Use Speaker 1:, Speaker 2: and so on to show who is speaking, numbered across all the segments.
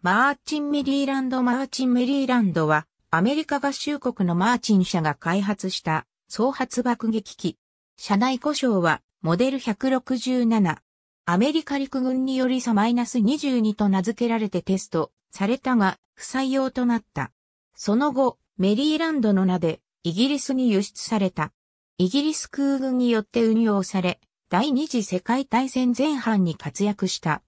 Speaker 1: マーチンメリーランドマーチンメリーランドは、アメリカ合衆国のマーチン社が開発した、総発爆撃機。車内故障は、モデル167。アメリカ陸軍によりさ -22 と名付けられてテストされたが不採用となった。その後、メリーランドの名でイギリスに輸出された。イギリス空軍によって運用され、第二次世界大戦前半に活躍した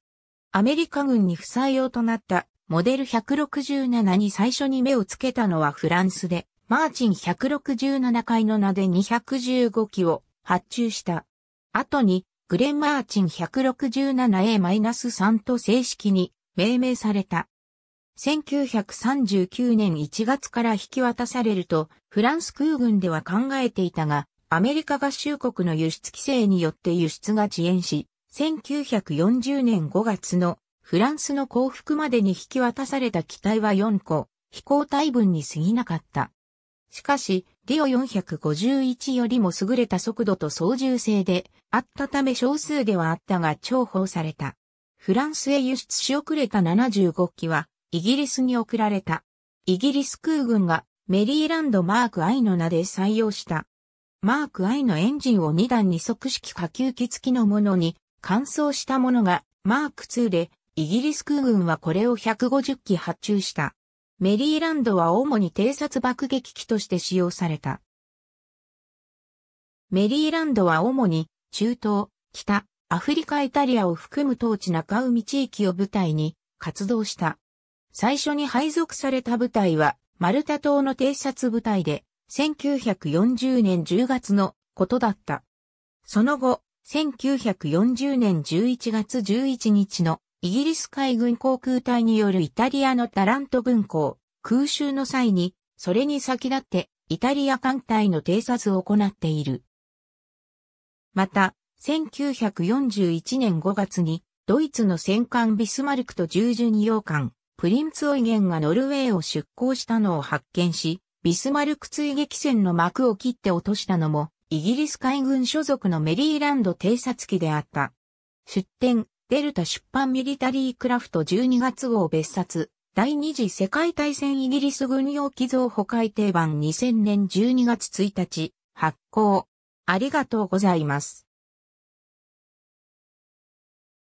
Speaker 1: アメリカ軍に不採用となったモデル167に最初に目をつけたのはフランスで、マーチン167回の名で215機を発注した。後に、グレンマーチン 167A-3 と正式に命名された。1939年1月から引き渡されると、フランス空軍では考えていたが、アメリカ合衆国の輸出規制によって輸出が遅延し、1940年5月のフランスの降伏までに引き渡された機体は4個、飛行体分に過ぎなかった。しかし、リオ451よりも優れた速度と操縦性であったため少数ではあったが重宝された。フランスへ輸出し遅れた75機はイギリスに送られた。イギリス空軍がメリーランドマーク I の名で採用した。マーク I のエンジンを2段二足式下級機付きのものに乾燥したものがマーク2で、イギリス空軍はこれを150機発注した。メリーランドは主に偵察爆撃機として使用された。メリーランドは主に中東、北、アフリカイタリアを含む当地中海地域を舞台に活動した。最初に配属された部隊はマルタ島の偵察部隊で1940年10月のことだった。その後、1940年11月11日のイギリス海軍航空隊によるイタリアのタラント軍港空襲の際に、それに先立ってイタリア艦隊の偵察を行っている。また、1941年5月にドイツの戦艦ビスマルクと従順洋艦プリンツオイゲンがノルウェーを出港したのを発見し、ビスマルク追撃戦の幕を切って落としたのも、イギリス海軍所属のメリーランド偵察機であった。出展、デルタ出版ミリタリークラフト12月号別冊、第二次世界大戦イギリス軍用機造保改定版2000年12月1日、発行。ありがとうございます。